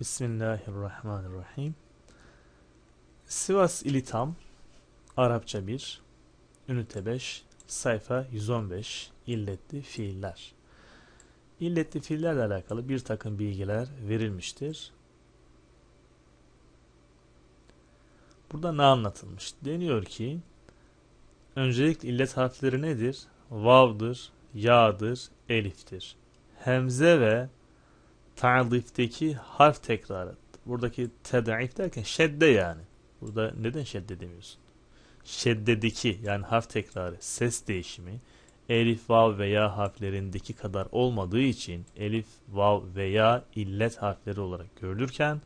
Bismillahirrahmanirrahim. Sivas İlitam Arapça 1 Ünite 5 Sayfa 115 İlletli fiiller İlletli fiillerle alakalı bir takım bilgiler verilmiştir. Burada ne anlatılmış? Deniyor ki öncelikle illet harfleri nedir? Vav'dır, ya'dır, eliftir. Hemze ve ta'difteki harf tekrarı. Buradaki tedaif derken şedde yani. Burada neden şedde demiyorsun? Şeddedeki yani harf tekrarı, ses değişimi elif, vav veya harflerindeki kadar olmadığı için elif, vav veya illet harfleri olarak görülürken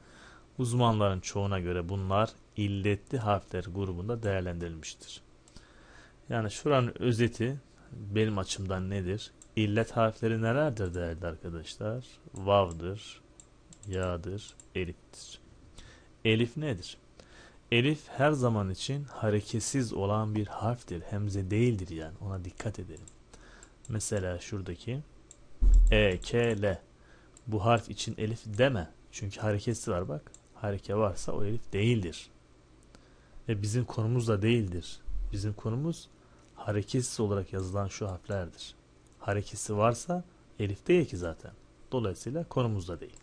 uzmanların çoğuna göre bunlar illetli harfler grubunda değerlendirilmiştir. Yani şuranın özeti benim açımdan nedir? İllet harfleri nelerdir değerli arkadaşlar? Vav'dır, ya'dır, eliftir. Elif nedir? Elif her zaman için hareketsiz olan bir harftir. Hemze değildir yani. Ona dikkat edelim. Mesela şuradaki E, K, L. Bu harf için elif deme. Çünkü hareketsi var bak. Hareke varsa o elif değildir. Ve bizim konumuz da değildir. Bizim konumuz hareketsiz olarak yazılan şu harflerdir harekesi varsa elif değil ki zaten. Dolayısıyla konumuzda değil.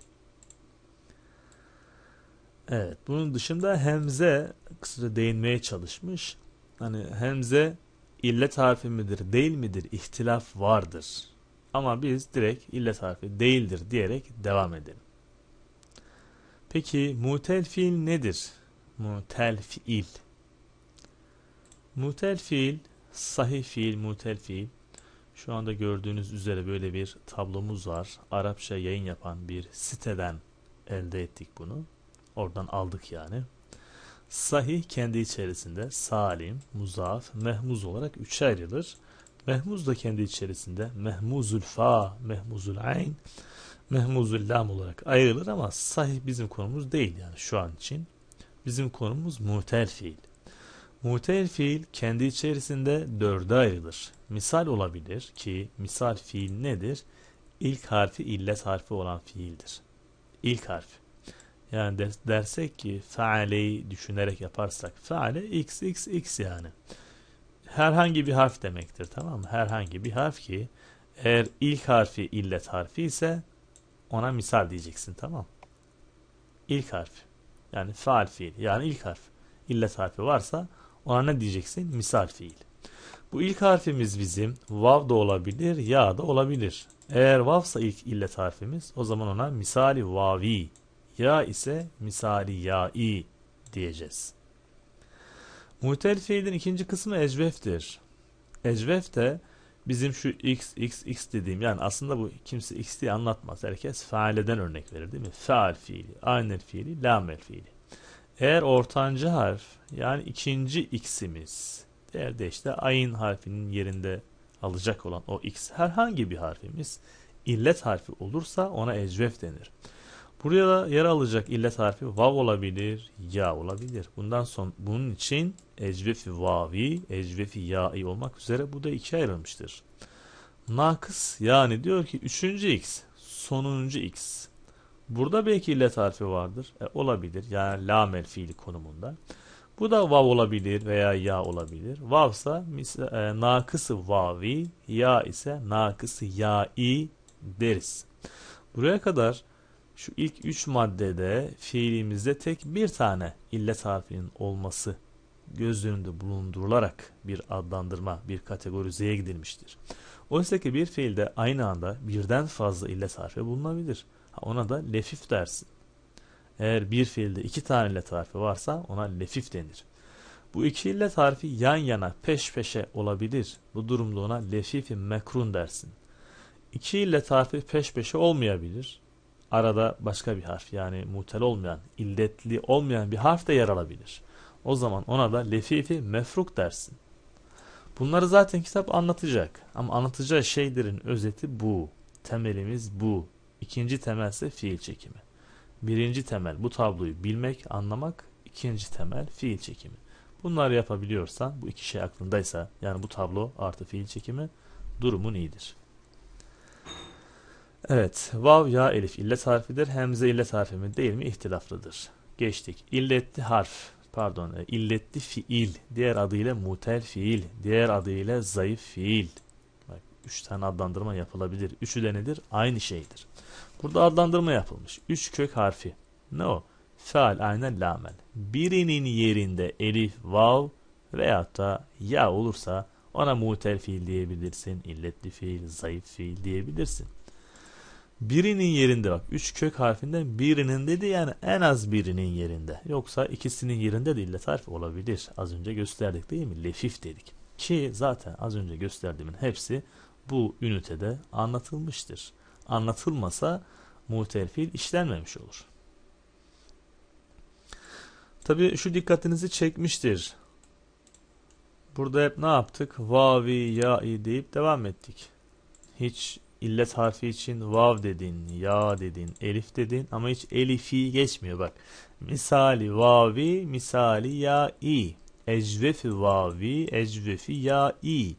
Evet. Bunun dışında hemze kısaca değinmeye çalışmış. Hani hemze illet harfi midir değil midir İhtilaf vardır. Ama biz direkt illet harfi değildir diyerek devam edelim. Peki mutel fiil nedir? Mutel fiil. Mutel fiil, sahih fiil, mutel fiil şu anda gördüğünüz üzere böyle bir tablomuz var. Arapça yayın yapan bir siteden elde ettik bunu. Oradan aldık yani. Sahih kendi içerisinde salim, muzaf, mehmuz olarak üçe ayrılır. Mehmuz da kendi içerisinde mehmuzul fa, mehmuzul ayn, mehmuzul lam olarak ayrılır ama sahih bizim konumuz değil yani şu an için. Bizim konumuz muhtel fiil. Muhtel fiil kendi içerisinde dörde ayrılır. Misal olabilir ki misal fiil nedir? İlk harfi illet harfi olan fiildir. İlk harf. Yani dersek ki faaleyi düşünerek yaparsak faale x x x yani. Herhangi bir harf demektir tamam mı? Herhangi bir harf ki eğer ilk harfi illet harfi ise ona misal diyeceksin tamam İlk harf. Yani faal fiil. Yani ilk harf. İllet harfi varsa ona ne diyeceksin misal fiil. Bu ilk harfimiz bizim vav da olabilir, ya da olabilir. Eğer vavsa ilk illet harfimiz o zaman ona misali vavi, ya ise misali yai diyeceğiz. Muhtel fiilin ikinci kısmı ecveftir. Ecvef de bizim şu x, x, x dediğim yani aslında bu kimse x diye anlatmaz. Herkes faaleden örnek verir değil mi? Faal fiili, aynel fiili, lamel fiili. Eğer ortancı harf yani ikinci x'imiz değerde işte ayın harfinin yerinde alacak olan o x herhangi bir harfimiz illet harfi olursa ona ecvef denir. Buraya da yer alacak illet harfi vav olabilir, ya olabilir. Bundan son bunun için ecvefi vavi, ecvefi ya'i olmak üzere bu da ikiye ayrılmıştır. Nakıs yani diyor ki üçüncü x, sonuncu x. Burada belki illet tarifi vardır. E, olabilir. Yani lamel fiili konumunda. Bu da vav olabilir veya ya olabilir. Vavsa e, nakısı vavi, ya ise nakısı yai deriz. Buraya kadar şu ilk üç maddede fiilimizde tek bir tane illet harfinin olması göz önünde bulundurularak bir adlandırma, bir kategorizeye gidilmiştir. Oysa ki bir fiilde aynı anda birden fazla illet harfi bulunabilir. Ona da lefif dersin. Eğer bir fiilde iki tane illet harfi varsa ona lefif denir. Bu iki illet harfi yan yana peş peşe olabilir. Bu durumda ona lefifi mekrun dersin. İki illet harfi peş peşe olmayabilir. Arada başka bir harf yani mutel olmayan, illetli olmayan bir harf de yer alabilir. O zaman ona da lefifi mefruk dersin. Bunları zaten kitap anlatacak. Ama anlatacağı şeylerin özeti bu. Temelimiz bu. İkinci temel ise fiil çekimi. Birinci temel bu tabloyu bilmek, anlamak. İkinci temel fiil çekimi. Bunları yapabiliyorsan, bu iki şey aklındaysa, yani bu tablo artı fiil çekimi durumun iyidir. Evet, vav ya elif illet harfidir. Hemze illet harfi mi değil mi ihtilaflıdır. Geçtik. İlletli harf, pardon, e, illetli fiil, diğer adıyla mutel fiil, diğer adıyla zayıf fiil, 3 tane adlandırma yapılabilir. Üçü de nedir? Aynı şeydir. Burada adlandırma yapılmış. 3 kök harfi. Ne o? Feal aynen lamel. Birinin yerinde elif, vav veyahut da ya olursa ona mutel fiil diyebilirsin. illetli fiil, zayıf fiil diyebilirsin. Birinin yerinde bak. Üç kök harfinden birinin dedi yani en az birinin yerinde. Yoksa ikisinin yerinde de illet harfi olabilir. Az önce gösterdik değil mi? Lefif dedik. Ki zaten az önce gösterdiğimin hepsi bu ünitede anlatılmıştır. Anlatılmasa muhtel fiil işlenmemiş olur. Tabi şu dikkatinizi çekmiştir. Burada hep ne yaptık? Vavi, ya'i deyip devam ettik. Hiç illet harfi için vav dedin, ya dedin, elif dedin ama hiç elifi geçmiyor bak. Misali vavi, misali ya'i. Ecvefi vavi, ecvefi ya'i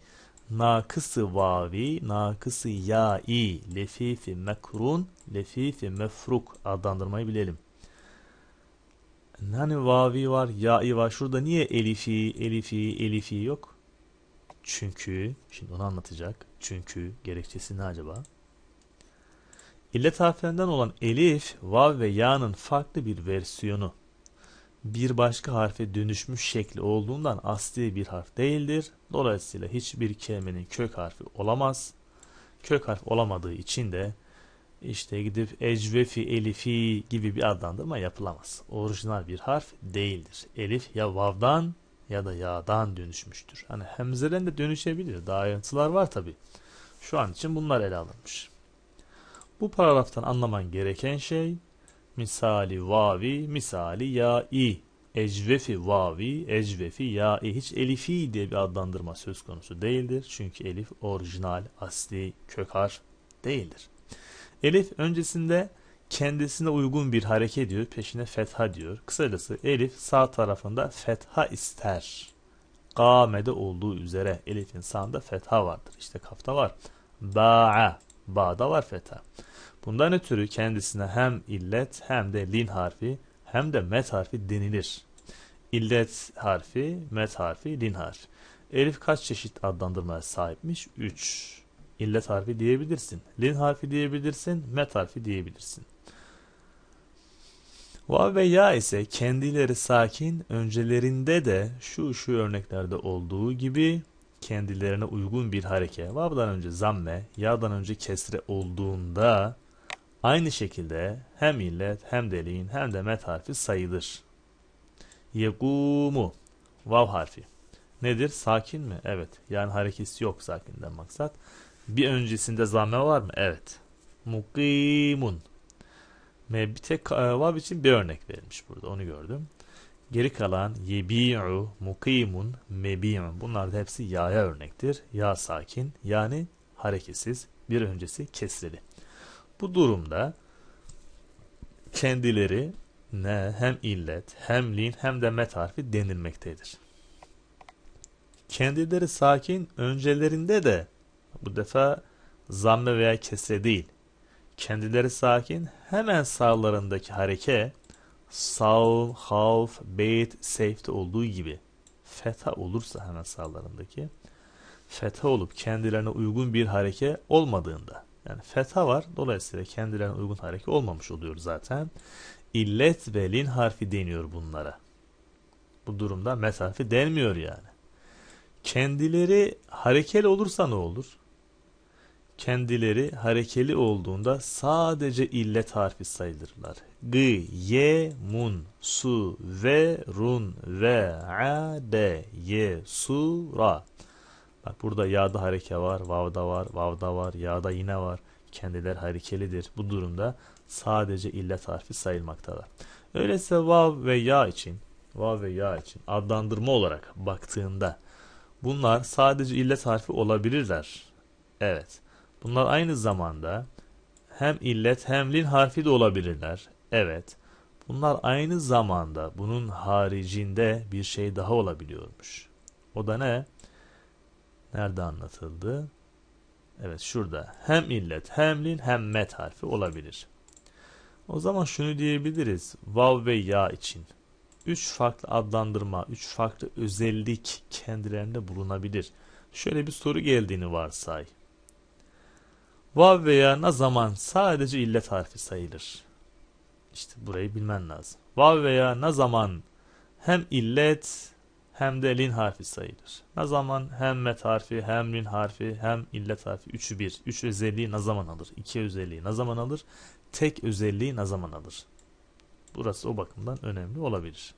nakısı vavi, nakısı ya'i, lefifi mekrun, lefifi mefruk adlandırmayı bilelim. Hani vavi var, ya'i var. Şurada niye elifi, elifi, elifi yok? Çünkü, şimdi onu anlatacak. Çünkü gerekçesi ne acaba? İllet harflerinden olan elif, vav ve ya'nın farklı bir versiyonu bir başka harfe dönüşmüş şekli olduğundan asli bir harf değildir. Dolayısıyla hiçbir kelimenin kök harfi olamaz. Kök harf olamadığı için de işte gidip ecvefi, elifi gibi bir adlandırma yapılamaz. Orijinal bir harf değildir. Elif ya vavdan ya da yağdan dönüşmüştür. Hani hemzeden de dönüşebilir. Daha ayrıntılar var tabi. Şu an için bunlar ele alınmış. Bu paragraftan anlaman gereken şey misali vavi, misali ya'i. Ecvefi vavi, ecvefi ya'i. Hiç elifi diye bir adlandırma söz konusu değildir. Çünkü elif orijinal, asli, kök harf değildir. Elif öncesinde kendisine uygun bir hareket diyor. Peşine fetha diyor. Kısacası elif sağ tarafında fetha ister. Gamede olduğu üzere elifin sağında fetha vardır. İşte kafta var. Ba'a. Ba'da var fetha. Bundan ötürü kendisine hem illet hem de lin harfi hem de met harfi denilir. İllet harfi, met harfi, lin harfi. Elif kaç çeşit adlandırmaya sahipmiş? 3. İllet harfi diyebilirsin. Lin harfi diyebilirsin. Met harfi diyebilirsin. Vav ve ya ise kendileri sakin, öncelerinde de şu şu örneklerde olduğu gibi kendilerine uygun bir hareke. Vav'dan önce zamme, ya'dan önce kesre olduğunda Aynı şekilde hem illet hem deliğin hem de met harfi sayılır. Yegumu vav harfi. Nedir? Sakin mi? Evet. Yani hareketsiz yok sakinden maksat. Bir öncesinde zamme var mı? Evet. Mukimun. Bir tek e, vav için bir örnek verilmiş burada. Onu gördüm. Geri kalan yebi'u, mukimun, mebi'un. Bunlar da hepsi ya'ya örnektir. Ya sakin yani hareketsiz. Bir öncesi kesreli. Bu durumda kendileri ne hem illet hem lin hem de met harfi denilmektedir. Kendileri sakin öncelerinde de bu defa zamme veya kese değil. Kendileri sakin hemen sağlarındaki hareke sav, havf, beyt, seyfte olduğu gibi feta olursa hemen sağlarındaki feta olup kendilerine uygun bir hareke olmadığında yani fetha var. Dolayısıyla kendilerine uygun hareket olmamış oluyor zaten. İllet ve lin harfi deniyor bunlara. Bu durumda mesafe denmiyor yani. Kendileri harekeli olursa ne olur? Kendileri harekeli olduğunda sadece illet harfi sayılırlar. G, Y, mun, su, ve, run, ve, a, de, ye, su, ra. Bak burada yağda hareke var, vavda var, vavda var, yağda yine var. Kendiler harekelidir. Bu durumda sadece illet harfi sayılmaktadır. Öyleyse vav ve ya için, vav ve ya için adlandırma olarak baktığında bunlar sadece illet harfi olabilirler. Evet. Bunlar aynı zamanda hem illet hem lin harfi de olabilirler. Evet. Bunlar aynı zamanda bunun haricinde bir şey daha olabiliyormuş. O da ne? Nerede anlatıldı? Evet şurada hem illet hem lin hem met harfi olabilir. O zaman şunu diyebiliriz. Vav ve ya için. Üç farklı adlandırma, üç farklı özellik kendilerinde bulunabilir. Şöyle bir soru geldiğini varsay. Vav veya ne zaman sadece illet harfi sayılır? İşte burayı bilmen lazım. Vav veya ne zaman hem illet hem de lin harfi sayılır. Ne zaman hem met harfi hem lin harfi hem illet harfi üçü bir. Üç özelliği ne zaman alır? İki özelliği ne zaman alır? Tek özelliği ne zaman alır? Burası o bakımdan önemli olabilir.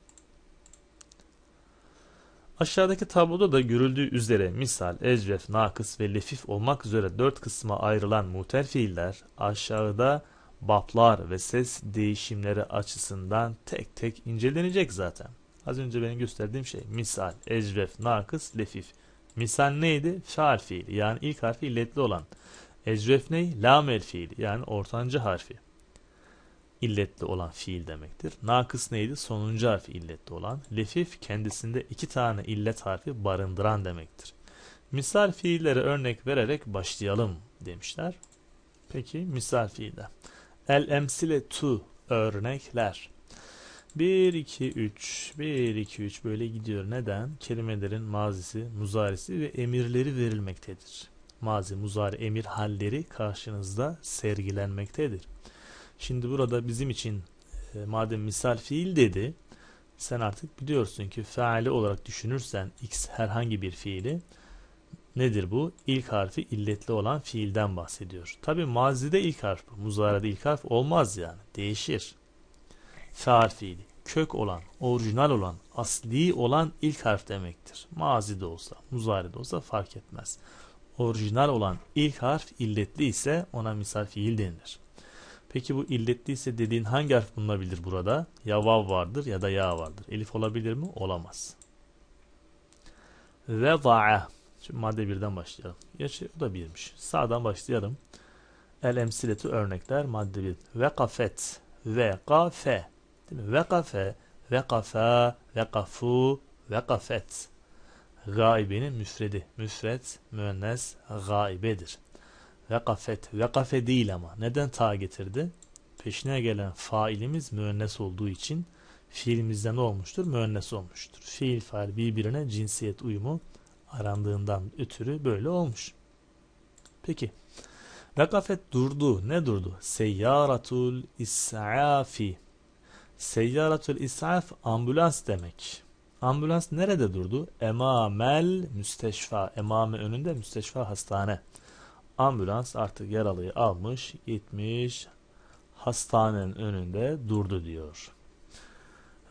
Aşağıdaki tabloda da görüldüğü üzere misal, ecref, nakıs ve lefif olmak üzere dört kısma ayrılan muhtel fiiller aşağıda baplar ve ses değişimleri açısından tek tek incelenecek zaten. Az önce benim gösterdiğim şey misal, ecref, nakıs, lefif. Misal neydi? Faal fiili yani ilk harfi illetli olan. Ecref ney? Lamel fiili yani ortanca harfi. illetli olan fiil demektir. Nakıs neydi? Sonuncu harfi illetli olan. Lefif kendisinde iki tane illet harfi barındıran demektir. Misal fiillere örnek vererek başlayalım demişler. Peki misal fiiller. El emsile tu örnekler. 1, 2, 3, 1, 2, 3 böyle gidiyor. Neden? Kelimelerin mazisi, muzarisi ve emirleri verilmektedir. Mazi, muzari, emir halleri karşınızda sergilenmektedir. Şimdi burada bizim için e, madem misal fiil dedi, sen artık biliyorsun ki faali olarak düşünürsen x herhangi bir fiili nedir bu? İlk harfi illetli olan fiilden bahsediyor. Tabi mazide ilk harf, muzarede ilk harf olmaz yani. Değişir. Çağır fiili kök olan, orijinal olan, asli olan ilk harf demektir. Mazi de olsa, muzari de olsa fark etmez. Orijinal olan ilk harf illetli ise ona misal fiil denilir. Peki bu illetli ise dediğin hangi harf bulunabilir burada? Ya vav vardır ya da ya vardır. Elif olabilir mi? Olamaz. Ve va'a. Şimdi madde birden başlayalım. Gerçi o da birmiş. Sağdan başlayalım. El emsileti örnekler madde bir. Ve kafet. Ve kafe Değil mi? Vekafe, vekafa, vekafu, vekafet. Gaibenin müsredi. Müsret, müennes, gaibedir. Vekafet, vekafe değil ama. Neden ta getirdi? Peşine gelen failimiz müennes olduğu için fiilimizden olmuştur? Müennes olmuştur. Fiil fail birbirine cinsiyet uyumu arandığından ötürü böyle olmuş. Peki. Vekafet durdu. Ne durdu? Seyyaratul israfi. Seyyaratül isaf ambulans demek. Ambulans nerede durdu? Emamel müsteşfa. Emame önünde müsteşfa hastane. Ambulans artık yaralıyı almış gitmiş hastanenin önünde durdu diyor.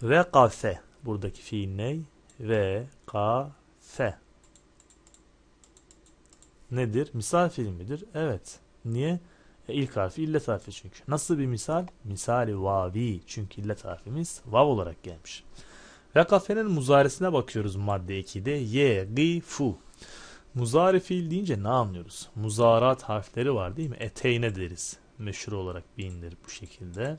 Ve kafe. Buradaki fiil ne? Ve kafe. Nedir? Misafir midir? Evet. Niye? E, ilk harfi illet harfi çünkü. Nasıl bir misal? Misali vavi. Çünkü illet harfimiz vav olarak gelmiş. Ve kafenin muzaresine bakıyoruz madde 2'de. Ye, gı, fu. Muzari fiil deyince ne anlıyoruz? Muzarat harfleri var değil mi? Eteyne deriz. Meşhur olarak bilinir bu şekilde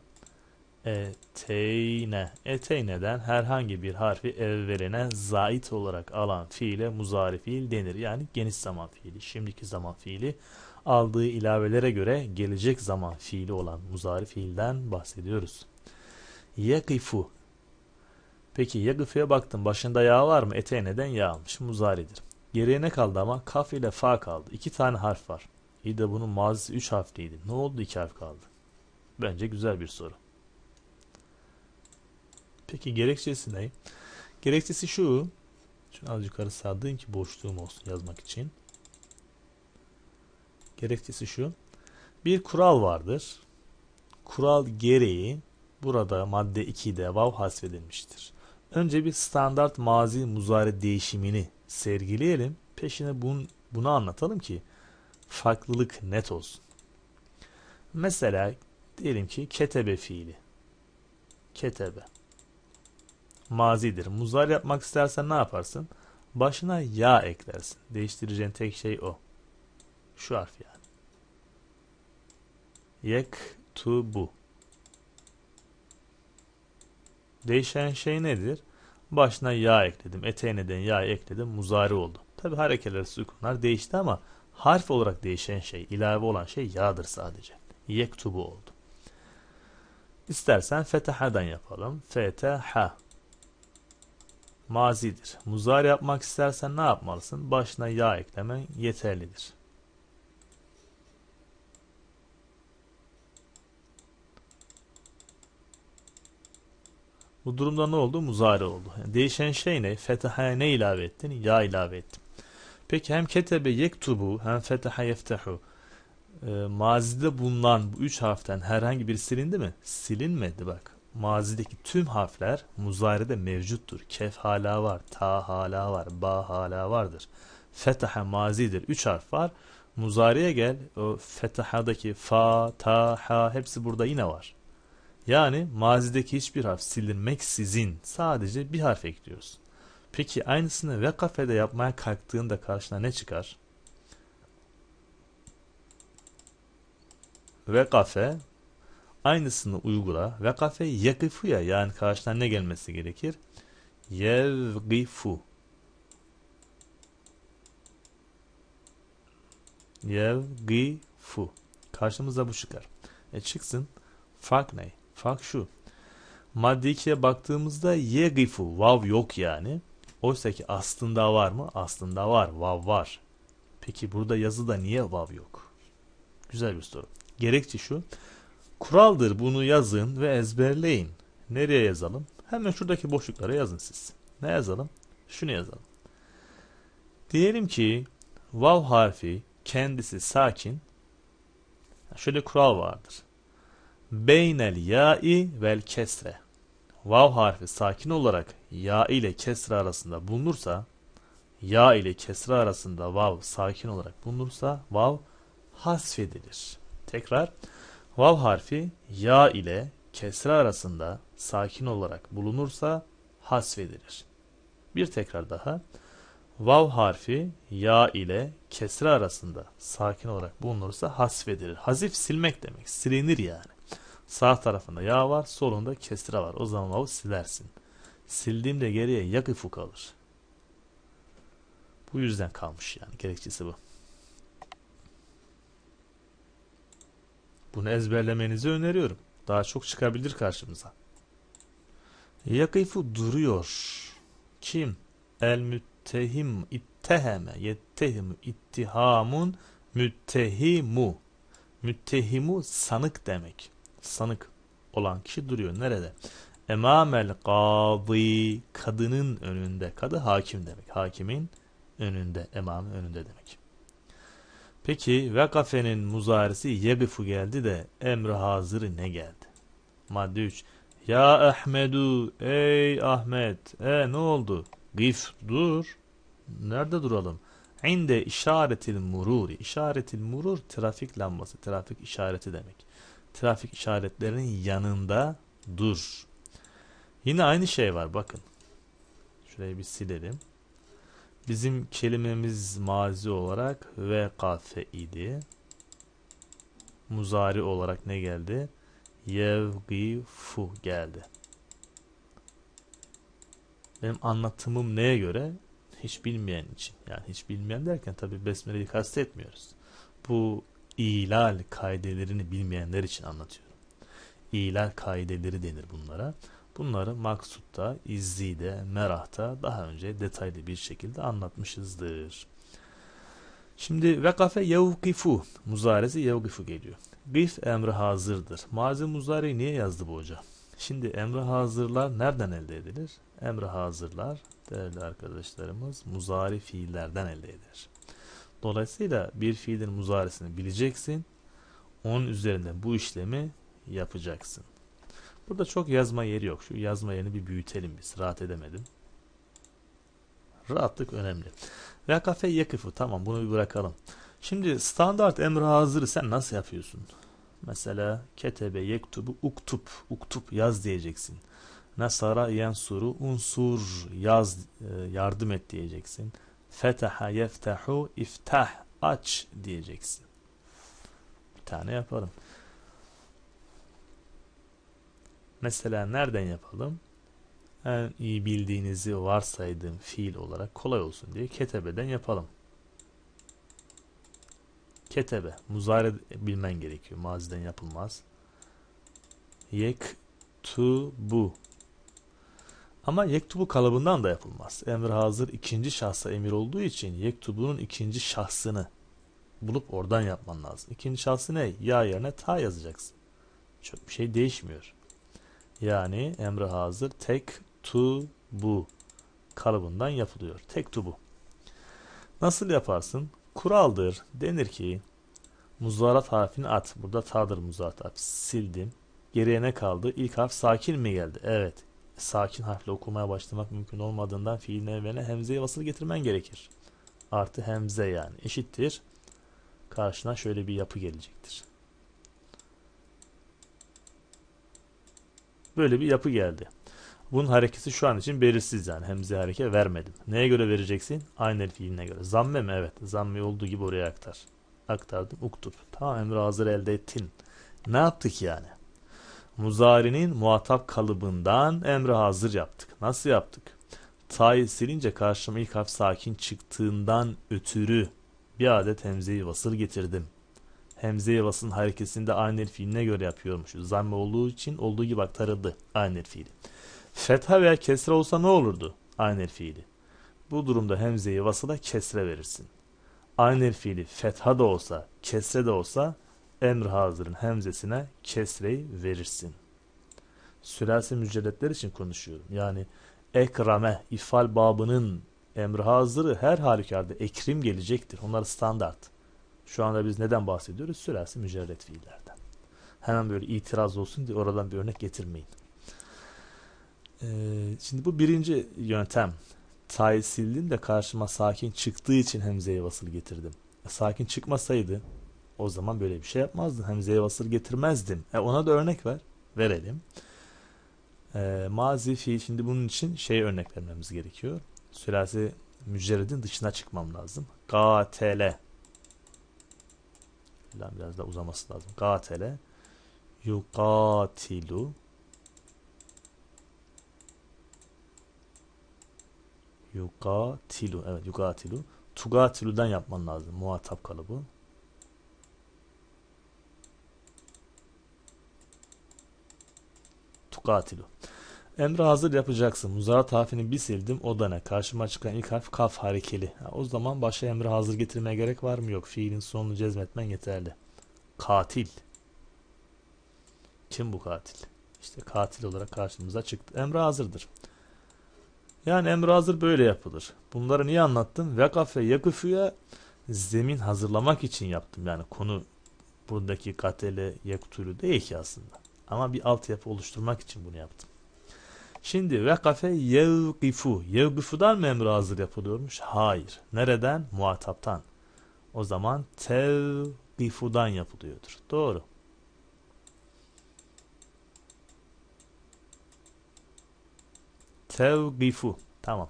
eteyne. Eteyne'den herhangi bir harfi evveline zait olarak alan fiile muzari fiil denir. Yani geniş zaman fiili, şimdiki zaman fiili aldığı ilavelere göre gelecek zaman fiili olan muzari fiilden bahsediyoruz. Yakifu. Peki yakifu'ya baktım. Başında yağ var mı? Eteyne'den yağ almış. Muzaridir. Geriye ne kaldı ama? Kaf ile fa kaldı. İki tane harf var. İyi de bunun mazisi üç harfliydi. Ne oldu iki harf kaldı? Bence güzel bir soru. Peki gerekçesi ne? Gerekçesi şu. Şunu az yukarı sağlayayım ki boşluğum olsun yazmak için. Gerekçesi şu. Bir kural vardır. Kural gereği burada madde 2'de vav hasfedilmiştir. Önce bir standart mazi muzari değişimini sergileyelim. Peşine bun, bunu anlatalım ki farklılık net olsun. Mesela diyelim ki ketebe fiili. Ketebe mazidir. Muzar yapmak istersen ne yaparsın? Başına ya eklersin. Değiştireceğin tek şey o. Şu harf yani. Yek tu bu. Değişen şey nedir? Başına ya ekledim. Eteğine de ya ekledim. Muzari oldu. Tabi harekeler sükunlar değişti ama harf olarak değişen şey, ilave olan şey ya'dır sadece. Yek tu bu oldu. İstersen fetahadan yapalım. Fetaha mazidir. Muzar yapmak istersen ne yapmalısın? Başına yağ eklemen yeterlidir. Bu durumda ne oldu? Muzari oldu. Yani değişen şey ne? Fetahaya ne ilave ettin? Ya ilave ettim. Peki hem ketebe yektubu hem fetaha yeftehu e, mazide bulunan bu üç harften herhangi bir silindi mi? Silinmedi bak mazideki tüm harfler muzaride mevcuttur. Kef hala var, ta hala var, ba hala vardır. Fetaha mazidir. Üç harf var. Muzariye gel. O fetahadaki fa, ta, ha hepsi burada yine var. Yani mazideki hiçbir harf silinmeksizin sadece bir harf ekliyoruz. Peki aynısını ve kafede yapmaya kalktığında karşına ne çıkar? Ve kafe aynısını uygula. Ve kafe yakifu ya yani karşına ne gelmesi gerekir? Yevgifu. Yevgifu. Karşımıza bu çıkar. E çıksın. Fark ne? Fark şu. Madde 2'ye baktığımızda yegifu. Vav yok yani. Oysa ki aslında var mı? Aslında var. Vav var. Peki burada yazıda niye vav yok? Güzel bir soru. Gerekçe şu. Kuraldır bunu yazın ve ezberleyin. Nereye yazalım? Hemen şuradaki boşluklara yazın siz. Ne yazalım? Şunu yazalım. Diyelim ki vav harfi kendisi sakin. Şöyle kural vardır. Beynel ya'i vel kesre. Vav harfi sakin olarak ya ile kesre arasında bulunursa ya ile kesre arasında vav sakin olarak bulunursa vav hasfedilir. Tekrar Vav harfi ya ile kesre arasında sakin olarak bulunursa hasfedilir. Bir tekrar daha. Vav harfi ya ile kesre arasında sakin olarak bulunursa hasfedilir. Hazif silmek demek. Silinir yani. Sağ tarafında ya var, solunda kesre var. O zaman vav silersin. Sildiğimde geriye yakıfu kalır. Bu yüzden kalmış yani. Gerekçesi bu. Bunu ezberlemenizi öneriyorum. Daha çok çıkabilir karşımıza. Yakifu duruyor. Kim? El müttehim itteheme yettehim ittihamun müttehimu. Müttehimu sanık demek. Sanık olan kişi duruyor. Nerede? Emamel kadı. Kadının önünde. Kadı hakim demek. Hakimin önünde. Emamın önünde demek. Peki vekafenin muzarisi yebifu geldi de emri hazırı ne geldi? Madde 3. Ya Ahmedu ey Ahmet e ne oldu? Gif dur. Nerede duralım? İnde işaretil mururi. İşaretil murur trafik lambası. Trafik işareti demek. Trafik işaretlerinin yanında dur. Yine aynı şey var bakın. Şurayı bir silelim. Bizim kelimemiz mazi olarak VKF idi. Muzari olarak ne geldi? Yevgifu geldi. Benim anlatımım neye göre? Hiç bilmeyen için. Yani hiç bilmeyen derken tabi Besmele'yi kastetmiyoruz. Bu ilal kaidelerini bilmeyenler için anlatıyorum. İlal kaideleri denir bunlara. Bunları Maksut'ta, İzzi'de, Merah'ta daha önce detaylı bir şekilde anlatmışızdır. Şimdi vekafe yevkifu, muzaresi yevkifu geliyor. Gif emri hazırdır. Mazi muzareyi niye yazdı bu hoca? Şimdi emri hazırlar nereden elde edilir? Emri hazırlar değerli arkadaşlarımız muzari fiillerden elde edilir. Dolayısıyla bir fiilin muzaresini bileceksin. Onun üzerinde bu işlemi yapacaksın. Burada çok yazma yeri yok. Şu yazma yerini bir büyütelim biz. Rahat edemedim. Rahatlık önemli. Rakafe yakıfı. Tamam bunu bir bırakalım. Şimdi standart emri hazırı sen nasıl yapıyorsun? Mesela ketebe yektubu uktup. Uktup yaz diyeceksin. Nasara yensuru unsur yaz e, yardım et diyeceksin. Fetaha yeftahu iftah aç diyeceksin. Bir tane yapalım. Mesela nereden yapalım? En iyi bildiğinizi varsaydığım fiil olarak kolay olsun diye ketebeden yapalım. Ketebe. Muzare bilmen gerekiyor. Maziden yapılmaz. Yek tu bu. Ama yektubu kalıbından da yapılmaz. Emir hazır ikinci şahsa emir olduğu için yektubunun ikinci şahsını bulup oradan yapman lazım. İkinci şahsı ne? Ya yerine ta yazacaksın. Çok bir şey değişmiyor. Yani emri hazır tek tu bu kalıbından yapılıyor. Tek tu bu. Nasıl yaparsın? Kuraldır. Denir ki muzarat harfini at. Burada ta'dır muzarat harfi. Sildim. Geriye ne kaldı? İlk harf sakin mi geldi? Evet. Sakin harfle okumaya başlamak mümkün olmadığından fiil evveline hemzeyi vasıl getirmen gerekir. Artı hemze yani. Eşittir. Karşına şöyle bir yapı gelecektir. Böyle bir yapı geldi. Bunun hareketi şu an için belirsiz yani. Hemze hareket vermedim. Neye göre vereceksin? Aynı el fiiline göre. Zamme mi? Evet. Zamme olduğu gibi oraya aktar. Aktardım. Uktub. Tamam emri hazır elde ettin. Ne yaptık yani? Muzari'nin muhatap kalıbından emri hazır yaptık. Nasıl yaptık? Tay silince karşıma ilk harf sakin çıktığından ötürü bir adet hemzeyi vasıl getirdim. Hemze Yavas'ın hareketini de anil fiiline göre yapıyormuş. Zamme olduğu için olduğu gibi aktarıldı anil fiili. Fetha veya kesre olsa ne olurdu? Anil fiili. Bu durumda hemze Yavas'a da kesre verirsin. Anil fiili fetha da olsa, kesre de olsa emr hazırın hemzesine kesreyi verirsin. Sülasi mücerretler için konuşuyorum. Yani ekrame, ifal babının emri hazırı her halükarda ekrim gelecektir. Onlar standart. Şu anda biz neden bahsediyoruz? Süresi mücerret fiillerden. Hemen böyle itiraz olsun diye oradan bir örnek getirmeyin. Ee, şimdi bu birinci yöntem. Taysillin de karşıma sakin çıktığı için hemzeye vasıl getirdim. E, sakin çıkmasaydı o zaman böyle bir şey yapmazdın, Hemzeye vasıl getirmezdim. E, ona da örnek ver. Verelim. E, mazi fiil şimdi bunun için şey örnek vermemiz gerekiyor. Sülasi mücerredin dışına çıkmam lazım. Gatele falan biraz da uzaması lazım. Gatele yukatilu yukatilu evet yukatilu tugatilu'dan yapman lazım muhatap kalıbı tugatilu Emre hazır yapacaksın. Muzarat harfini bir sildim. O da ne? Karşıma çıkan ilk harf kaf harekeli. o zaman başa emre hazır getirmeye gerek var mı? Yok. Fiilin sonunu cezmetmen yeterli. Katil. Kim bu katil? İşte katil olarak karşımıza çıktı. Emre hazırdır. Yani emre hazır böyle yapılır. Bunları niye anlattım? Vekaf ve yakıfüye zemin hazırlamak için yaptım. Yani konu buradaki katele, yektülü değil ki aslında. Ama bir altyapı oluşturmak için bunu yaptım. Şimdi vekafe yevgifu. Yevgifudan mı emre hazır yapılıyormuş? Hayır. Nereden? Muhataptan. O zaman tevgifudan yapılıyordur. Doğru. Tevgifu. Tamam.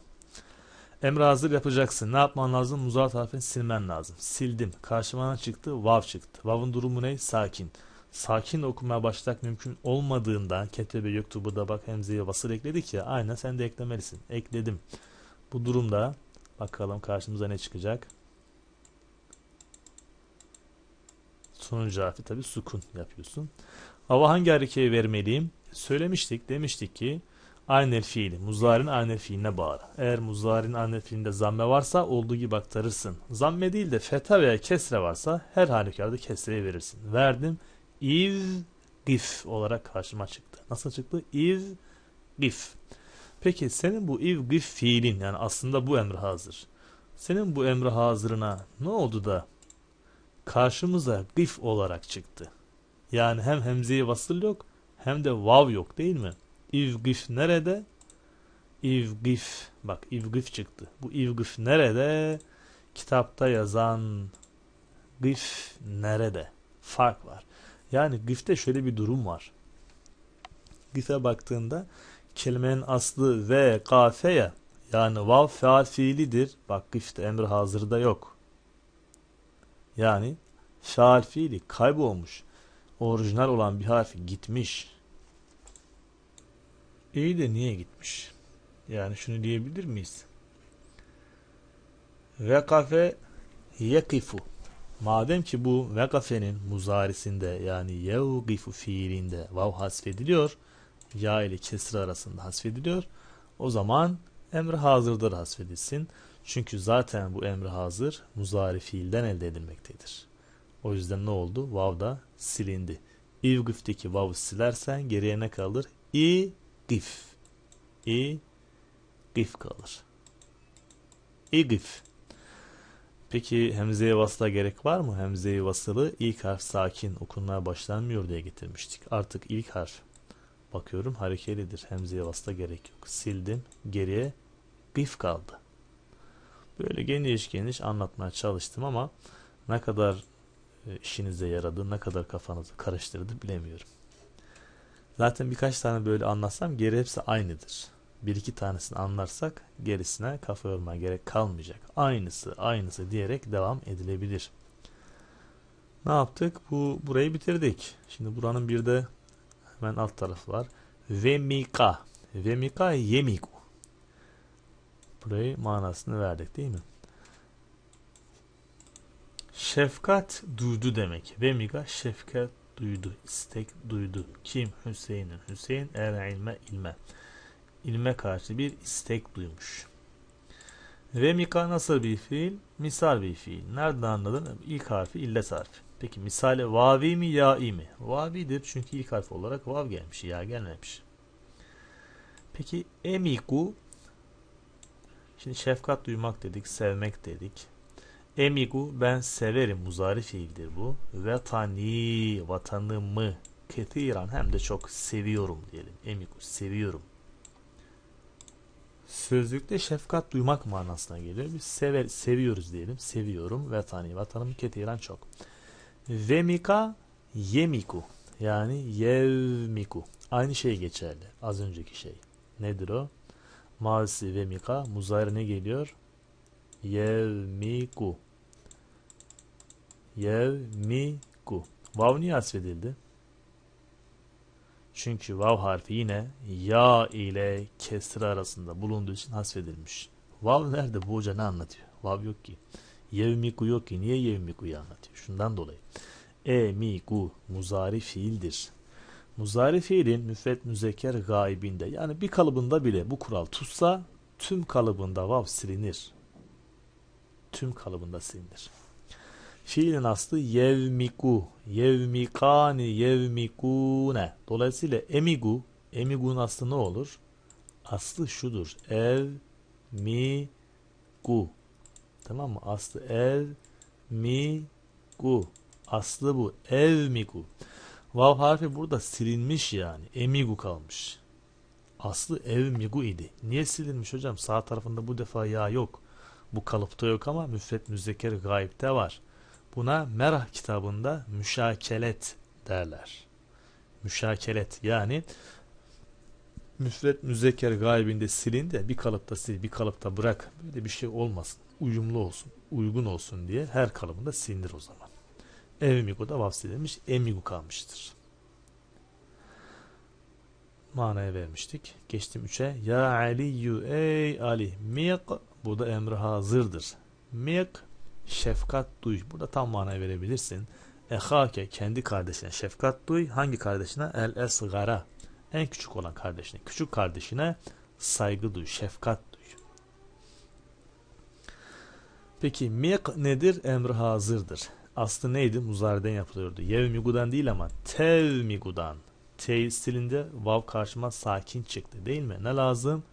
Emre hazır yapacaksın. Ne yapman lazım? Muzaf harfini silmen lazım. Sildim. Karşıma çıktı? Vav çıktı. Vav'ın durumu ne? Sakin. Sakin sakin okumaya başlamak mümkün olmadığında ketebe yoktu da bak hemzeye vasıl ekledik ya aynen sen de eklemelisin. Ekledim. Bu durumda bakalım karşımıza ne çıkacak. Sonuncu harfi tabi sukun yapıyorsun. ava hangi harekeyi vermeliyim? Söylemiştik demiştik ki aynel fiili muzarin aynel fiiline bağlı. Eğer muzarin aynel fiilinde zamme varsa olduğu gibi aktarırsın. Zamme değil de feta veya kesre varsa her halükarda kesreyi verirsin. Verdim is gif olarak karşıma çıktı. Nasıl çıktı? Is gif. Peki senin bu if gif fiilin yani aslında bu emre hazır. Senin bu emre hazırına ne oldu da karşımıza gif olarak çıktı? Yani hem hemzeye vasıl yok hem de vav yok değil mi? If gif nerede? If gif. Bak if gif çıktı. Bu if gif nerede? Kitapta yazan gif nerede? Fark var. Yani GIF'te şöyle bir durum var. GIF'e baktığında kelimenin aslı ve kafeye yani vav faal fiilidir. Bak GIF'te emir hazırda yok. Yani faal fiili kaybolmuş. Orijinal olan bir harfi gitmiş. İyi de niye gitmiş? Yani şunu diyebilir miyiz? Ve kafe yekifu Madem ki bu vekafenin muzarisinde yani yevgifu fiilinde vav hasfediliyor. Ya ile kesir arasında hasfediliyor. O zaman emri hazırdır hasfedilsin. Çünkü zaten bu emri hazır muzari fiilden elde edilmektedir. O yüzden ne oldu? Vav da silindi. İvgifteki vav'ı silersen geriye ne kalır? İ gif. İ gif kalır. İ gif. Peki hemzeye vasıla gerek var mı? Hemzeyi vasılı ilk harf sakin okunmaya başlanmıyor diye getirmiştik. Artık ilk harf bakıyorum harekelidir. Hemzeye vasıla gerek yok. Sildim. Geriye gif kaldı. Böyle geniş geniş anlatmaya çalıştım ama ne kadar e, işinize yaradı, ne kadar kafanızı karıştırdı bilemiyorum. Zaten birkaç tane böyle anlatsam geri hepsi aynıdır bir iki tanesini anlarsak gerisine kafa yormaya gerek kalmayacak. Aynısı aynısı diyerek devam edilebilir. Ne yaptık? Bu burayı bitirdik. Şimdi buranın bir de hemen alt tarafı var. Vemika. Vemika yemiku. Burayı manasını verdik değil mi? Şefkat duydu demek. Vemika şefkat duydu, istek duydu. Kim? Hüseyin'in. Hüseyin er ilme ilme ilme karşı bir istek duymuş. Remika nasıl bir fiil? Misal bir fiil. Nereden anladın? İlk harfi ille harfi. Peki misale vavi mi ya'i mi? Vavidir çünkü ilk harf olarak vav gelmiş, ya gelmemiş. Peki emiku Şimdi şefkat duymak dedik, sevmek dedik. Emigu ben severim muzari fiildir bu. Vatani vatanımı ketiran hem de çok seviyorum diyelim. Emigu seviyorum sözlükte şefkat duymak manasına geliyor. Biz sever, seviyoruz diyelim. Seviyorum vatani. Vatanım ketiran çok. Vemika yemiku. Yani yevmiku. Aynı şey geçerli. Az önceki şey. Nedir o? Mavisi vemika. Muzayir ne geliyor? Yevmiku. Yevmiku. Vav niye asfedildi? Çünkü vav harfi yine ya ile kesra arasında bulunduğu için hasfedilmiş. Vav nerede? Bu hoca ne anlatıyor? Vav yok ki. Yevmiku yok ki. Niye yevmiku'yu anlatıyor? Şundan dolayı. Emiku muzari fiildir. Muzari fiilin müfet müzeker gaibinde yani bir kalıbında bile bu kural tutsa tüm kalıbında vav silinir. Tüm kalıbında silinir. Fiilin aslı yevmiku, yevmikani, yevmikune. Dolayısıyla emigu, emigun aslı ne olur? Aslı şudur. Ev, mi, gu. Tamam mı? Aslı ev, mi, gu. Aslı bu. Ev, mi, gu. Vav harfi burada silinmiş yani. Emigu kalmış. Aslı ev, mi, gu idi. Niye silinmiş hocam? Sağ tarafında bu defa ya yok. Bu kalıpta yok ama müfret müzeker gayipte var. Buna merah kitabında müşakelet derler. Müşakelet yani müfret müzekker gaybinde silin de bir kalıpta sil bir kalıpta bırak böyle bir şey olmasın uyumlu olsun uygun olsun diye her kalıbında silindir o zaman. Evmigu da vafsedilmiş emigu kalmıştır. Manaya vermiştik. Geçtim 3'e. Ya Aliyyü ey Ali. Mik bu da emri hazırdır. Mik şefkat duy. Burada tam mana verebilirsin. Ehake kendi kardeşine şefkat duy. Hangi kardeşine? El esgara. En küçük olan kardeşine. Küçük kardeşine saygı duy, şefkat duy. Peki mek nedir? Emri hazırdır. Aslı neydi? Muzariden yapılıyordu. Yevmigudan değil ama tev tevmigudan. T stilinde vav karşıma sakin çıktı değil mi? Ne lazım?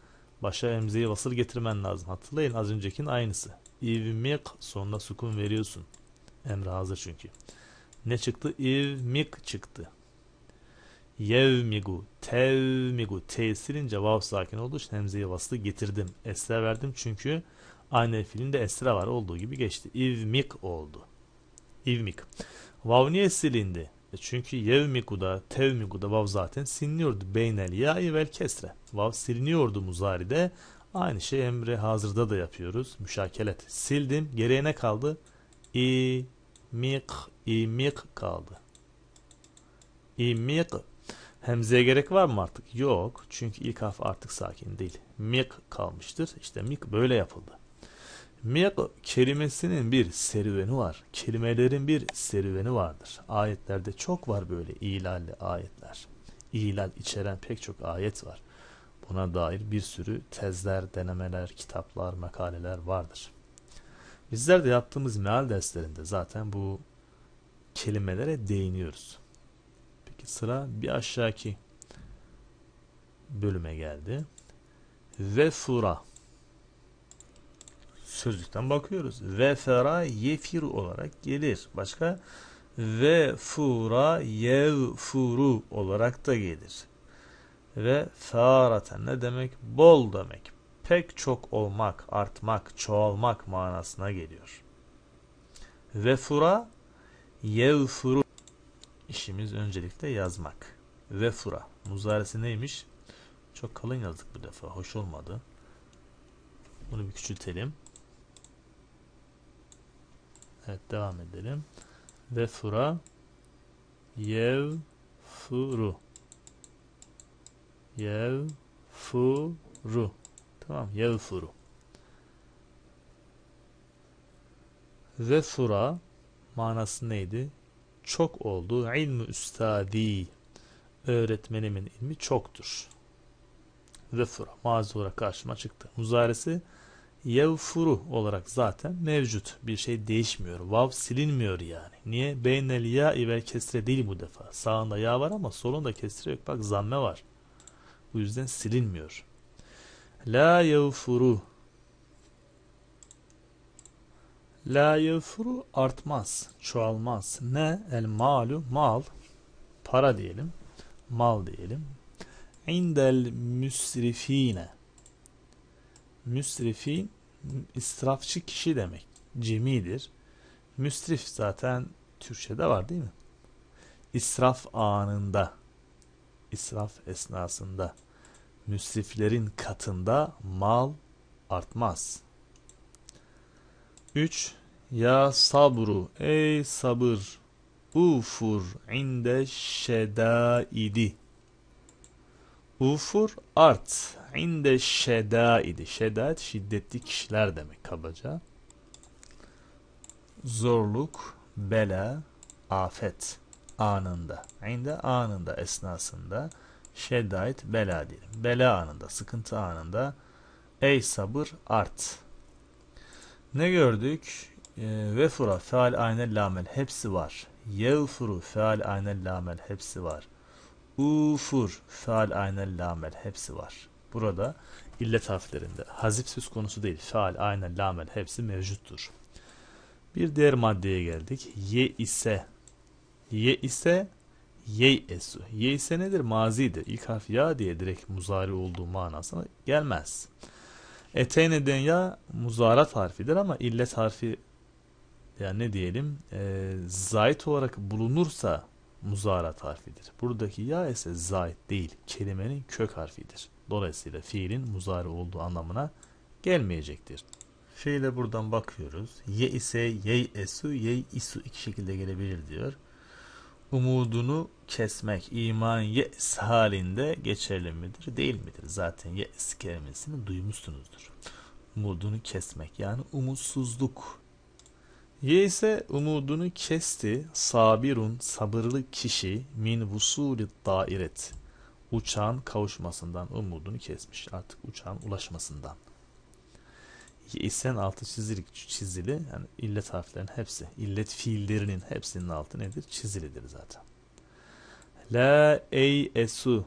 Başa emzeyi vasıl getirmen lazım. Hatırlayın az öncekinin aynısı. İvmik sonunda sukun veriyorsun. Emre hazır çünkü. Ne çıktı? İvmik çıktı. Yevmigu, tevmigu. T silince vav sakin olduğu için hemzeyi vasılı getirdim. Esra verdim çünkü aynı filmde esra var olduğu gibi geçti. İvmik oldu. İvmik. Vav niye silindi? E çünkü yevmikuda, tevmikuda vav zaten siliniyordu. Beynel ya'i vel kesre. Vav siliniyordu muzaride Aynı şey emri hazırda da yapıyoruz. Müşakelet. Sildim. Geriye ne kaldı? İ, mik, imik kaldı. İmik. Hemzeye gerek var mı artık? Yok. Çünkü ilk harf artık sakin değil. Mik kalmıştır. İşte mik böyle yapıldı. Mik kelimesinin bir serüveni var. Kelimelerin bir serüveni vardır. Ayetlerde çok var böyle ilalli ayetler. İlal içeren pek çok ayet var. Buna dair bir sürü tezler, denemeler, kitaplar, makaleler vardır. Bizler de yaptığımız meal derslerinde zaten bu kelimelere değiniyoruz. Peki sıra bir aşağıki bölüme geldi. Ve fura sözlükten bakıyoruz. Ve fera yefir olarak gelir. Başka ve fura yevfuru olarak da gelir ve sâraten ne demek? Bol demek. Pek çok olmak, artmak, çoğalmak manasına geliyor. Ve fura yevfuru işimiz öncelikle yazmak. Ve fura muzaresi neymiş? Çok kalın yazdık bu defa. Hoş olmadı. Bunu bir küçültelim. Evet devam edelim. Ve fura yevfuru Yevfuru. Tamam. Yevfuru. Ve Zefura manası neydi? Çok oldu. İlmi üstadi. Öğretmenimin ilmi çoktur. Ve mazi olarak karşıma çıktı. Muzaresi yevfuru olarak zaten mevcut. Bir şey değişmiyor. Vav silinmiyor yani. Niye? Beynel ya vel kesre değil bu defa. Sağında ya var ama solunda kesre yok. Bak zamme var. Bu yüzden silinmiyor. La yevfuru La yevfuru artmaz, çoğalmaz. Ne? El malu, mal. Para diyelim. Mal diyelim. İndel müsrifine. Müsrifin israfçı kişi demek. Cemidir. Müsrif zaten Türkçe'de var değil mi? İsraf anında israf esnasında müsriflerin katında mal artmaz. 3. Ya sabru ey sabır ufur inde şedaidi ufur art inde şedaidi şedat şiddetli kişiler demek kabaca zorluk bela afet anında. İnde anında esnasında. Şedait bela diyelim. Bela anında, sıkıntı anında. Ey sabır art. Ne gördük? Ee, vefura feal aynel lamel hepsi var. Yevfuru feal aynel lamel hepsi var. Ufur feal aynel lamel hepsi var. Burada illet harflerinde hazip söz konusu değil. Feal aynel lamel hepsi mevcuttur. Bir diğer maddeye geldik. Ye ise Ye ise yeyesu. Ye ise nedir? Mazidir. İlk harf ya diye direkt muzari olduğu manasına gelmez. Eteyne'den ya muzarat harfidir ama illet harfi yani ne diyelim e, zayit olarak bulunursa muzarat harfidir. Buradaki ya ise zayt değil. Kelimenin kök harfidir. Dolayısıyla fiilin muzari olduğu anlamına gelmeyecektir. Fiile buradan bakıyoruz. Ye ise yey esu yey isu iki şekilde gelebilir diyor umudunu kesmek iman yes halinde geçerli midir değil midir? Zaten yes kelimesini duymuşsunuzdur. Umudunu kesmek yani umutsuzluk. Ye ise umudunu kesti sabirun sabırlı kişi min vusuli dairet. Uçağın kavuşmasından umudunu kesmiş artık uçağın ulaşmasından isen altı çizilik çizili yani illet harflerinin hepsi illet fiillerinin hepsinin altı nedir? Çizilidir zaten. La ey esu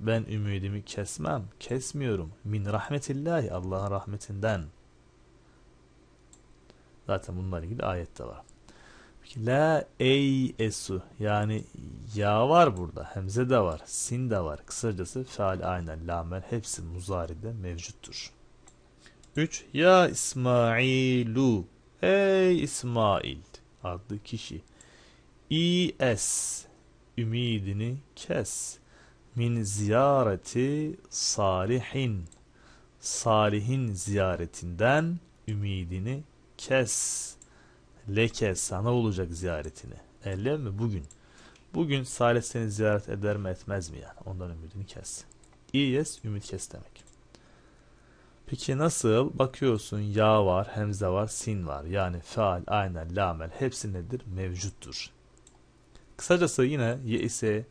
ben ümidimi kesmem, kesmiyorum. Min rahmetillahi Allah'ın rahmetinden. Zaten bununla ilgili ayet de var. Peki, la ey esu yani ya var burada. Hemze de var, sin de var. Kısacası faal aynen lamer hepsi muzaride mevcuttur. 3. Ya İsmailu Ey İsmail adlı kişi İs Ümidini kes Min ziyareti salihin Salihin ziyaretinden ümidini kes leke sana olacak ziyaretini. Elle mi? Bugün. Bugün Salih seni ziyaret eder mi etmez mi yani? Ondan ümidini kes. İyes ümit kes demek. Peki nasıl? Bakıyorsun ya var, hemze var, sin var. Yani faal, aynen, lamel hepsi nedir? Mevcuttur. Kısacası yine ye ise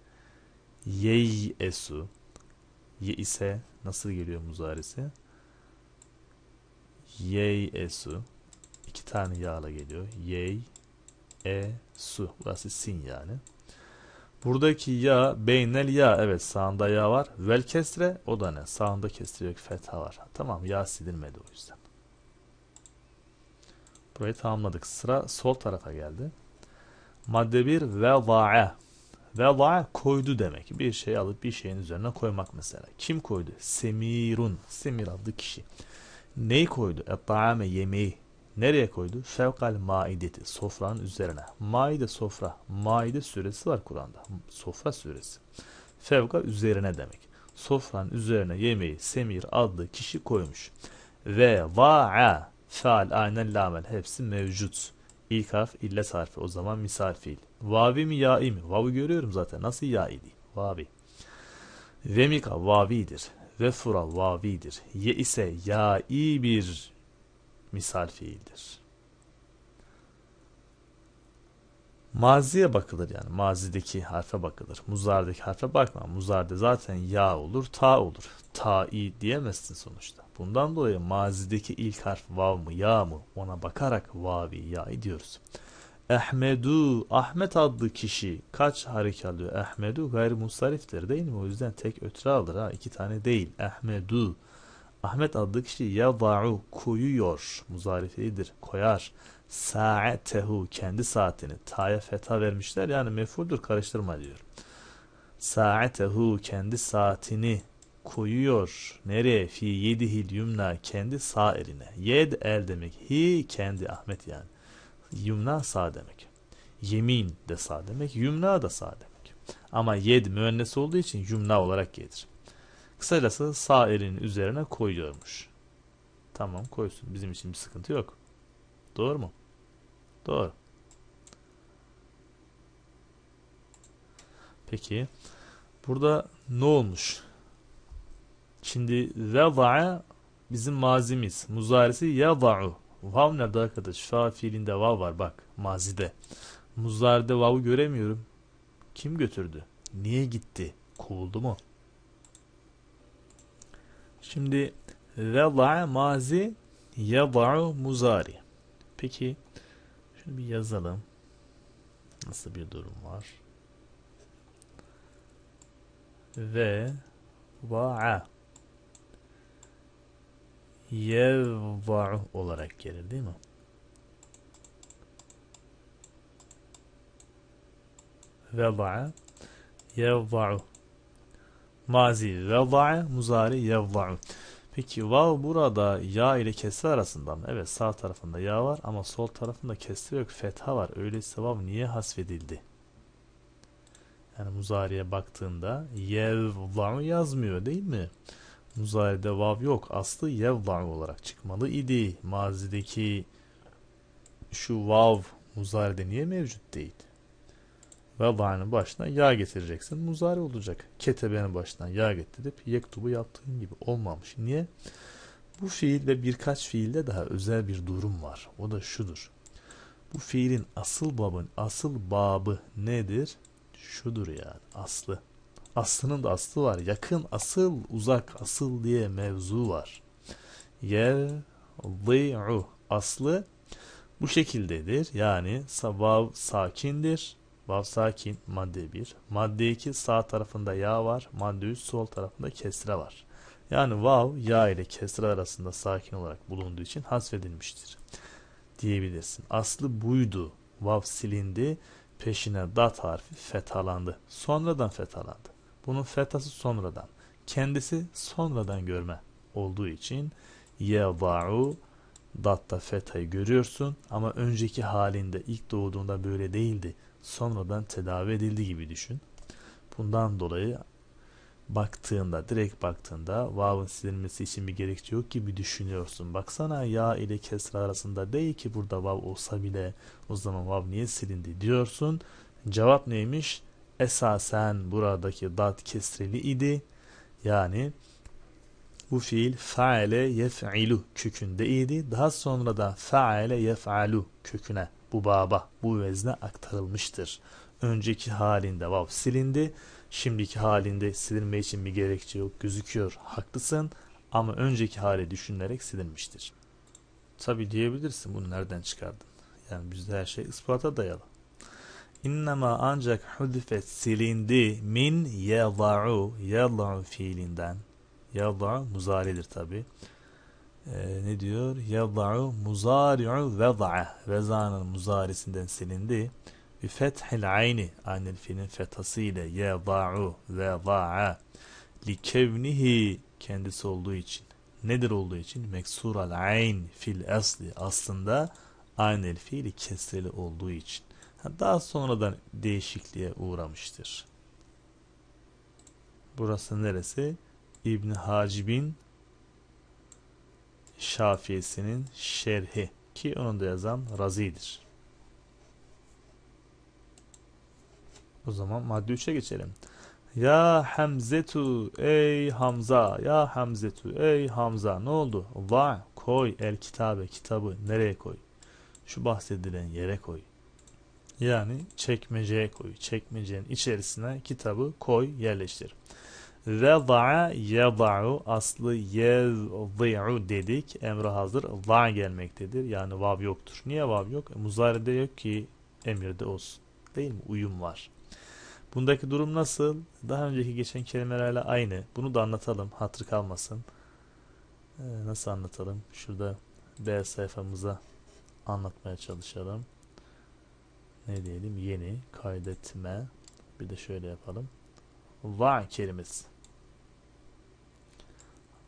yey esu. Ye ise nasıl geliyor muzarisi? Yey esu. İki tane yağla geliyor. Yey e su. Burası sin yani. Buradaki ya beynel ya evet sağında ya var. Vel kesre o da ne? Sağında kesre yok fetha var. Tamam ya sildirmedi o yüzden. Burayı tamamladık. Sıra sol tarafa geldi. Madde 1 veda'a. Veda'a koydu demek. Bir şey alıp bir şeyin üzerine koymak mesela. Kim koydu? Semirun. Semir adlı kişi. Neyi koydu? Et yemeği. Nereye koydu? Şevkal maideti. Sofranın üzerine. Maide sofra. Maide suresi var Kur'an'da. Sofra suresi. Fevka üzerine demek. Sofranın üzerine yemeği Semir adlı kişi koymuş. Ve va'a faal aynen lamel hepsi mevcut. İlk harf illet harfi o zaman misal fiil. Vavi mi ya'i mi? Vavi görüyorum zaten. Nasıl ya'i değil? Vavi. Vemika vavidir. Vefura vavidir. Ye ise ya'i bir misal fiildir. Maziye bakılır yani. Mazideki harfe bakılır. Muzardaki harfe bakma. Muzarda zaten ya olur, ta olur. Ta-i diyemezsin sonuçta. Bundan dolayı mazideki ilk harf vav mı, ya mı ona bakarak vavi, ya'yı diyoruz. Ahmedu, Ahmet adlı kişi kaç harika alıyor? Ahmedu gayri musariftir değil mi? O yüzden tek ötre alır ha. iki tane değil. Ahmedu. Ahmet adlı kişi yada'u koyuyor. Muzarifelidir. Koyar. Sa'etehu kendi saatini. Ta'ya feta vermişler. Yani mefuldur karıştırma diyor. Sa'etehu kendi saatini koyuyor. Nereye? Fi yedihil yumna kendi sağ eline. Yed el demek. Hi kendi Ahmet yani. Yumna sağ demek. Yemin de sağ demek. Yumna da sağ demek. Ama yed müennes olduğu için yumna olarak gelir. Kısacası sağ elinin üzerine koyuyormuş. Tamam koysun. Bizim için bir sıkıntı yok. Doğru mu? Doğru. Peki. Burada ne olmuş? Şimdi veda'a bizim mazimiz. Muzarisi yada'u. Vav nerede arkadaş? Fa fiilinde vav var bak. Mazide. Muzaride vav'u göremiyorum. Kim götürdü? Niye gitti? Kovuldu mu? Şimdi veda'a mazi yada'u muzari. Peki şunu bir yazalım. Nasıl bir durum var? Ve va'a yevva'u olarak gelir değil mi? Veda'a yevva'u Mazi veda'a, muzari yevda'u. Peki vav burada ya ile kesre arasında mı? Evet sağ tarafında ya var ama sol tarafında kesre yok fetha var. Öyleyse vav niye hasfedildi? Yani muzariye baktığında yevda'u yazmıyor değil mi? Muzari'de vav yok. Aslı yevda'u olarak çıkmalı idi. Mazideki şu vav muzari'de niye mevcut değil? Vebanın başına yağ getireceksin. Muzari olacak. Ketebenin başına yağ getirip yektubu yaptığın gibi olmamış. Niye? Bu fiil birkaç fiilde daha özel bir durum var. O da şudur. Bu fiilin asıl babın, asıl babı nedir? Şudur yani aslı. Aslının da aslı var. Yakın, asıl, uzak, asıl diye mevzu var. Yer, aslı bu şekildedir. Yani vav sakindir. Vav sakin madde 1. Madde 2 sağ tarafında yağ var. Madde 3 sol tarafında kesre var. Yani vav yağ ile kesre arasında sakin olarak bulunduğu için hasfedilmiştir. Diyebilirsin. Aslı buydu. Vav silindi. Peşine dat harfi fetalandı. Sonradan fetalandı. Bunun fetası sonradan. Kendisi sonradan görme olduğu için ye yeva'u datta fetayı görüyorsun ama önceki halinde ilk doğduğunda böyle değildi sonradan tedavi edildi gibi düşün. Bundan dolayı baktığında, direkt baktığında vav'ın silinmesi için bir gerekçe yok gibi düşünüyorsun. Baksana ya ile kesra arasında değil ki burada vav olsa bile o zaman vav niye silindi diyorsun. Cevap neymiş? Esasen buradaki dat kesreli idi. Yani bu fiil faale yef'ilu kökünde idi. Daha sonra da faale yef'alu köküne bu baba bu vezne aktarılmıştır. Önceki halinde vav silindi. Şimdiki halinde silinme için bir gerekçe yok gözüküyor. Haklısın ama önceki hali düşünülerek silinmiştir. Tabi diyebilirsin bunu nereden çıkardın? Yani bizde her şey ispata dayalı. İnnemâ ancak hudifet silindi min yeva'u yeva'u fiilinden Yad'a muzaridir tabi. Ee, ne diyor? Yad'u muzari'u ved'a. Veza'nın muzarisinden silindi. Bi fethil ayni. Anil filin fethası ile. Yad'u veda'a. Li kevnihi. Kendisi olduğu için. Nedir olduğu için? Meksural ayn fil asli. Aslında aynel fiili kesreli olduğu için. Daha sonradan değişikliğe uğramıştır. Burası neresi? İbn Hacib'in Şafiyesinin şerhi ki onun da yazan Razi'dir. O zaman madde 3'e geçelim. Ya Hamzetu ey Hamza ya Hamzetu ey Hamza ne oldu? Va koy el kitabe kitabı nereye koy? Şu bahsedilen yere koy. Yani çekmeceye koy. Çekmecenin içerisine kitabı koy yerleştir. Veda'a yeda'u aslı yezdi'u dedik. Emre hazır. La gelmektedir. Yani vav yoktur. Niye vav yok? E, muzarede yok ki emirde olsun. Değil mi? Uyum var. Bundaki durum nasıl? Daha önceki geçen kelimelerle aynı. Bunu da anlatalım. Hatır kalmasın. Ee, nasıl anlatalım? Şurada B sayfamıza anlatmaya çalışalım. Ne diyelim? Yeni kaydetme. Bir de şöyle yapalım. Va kelimesi.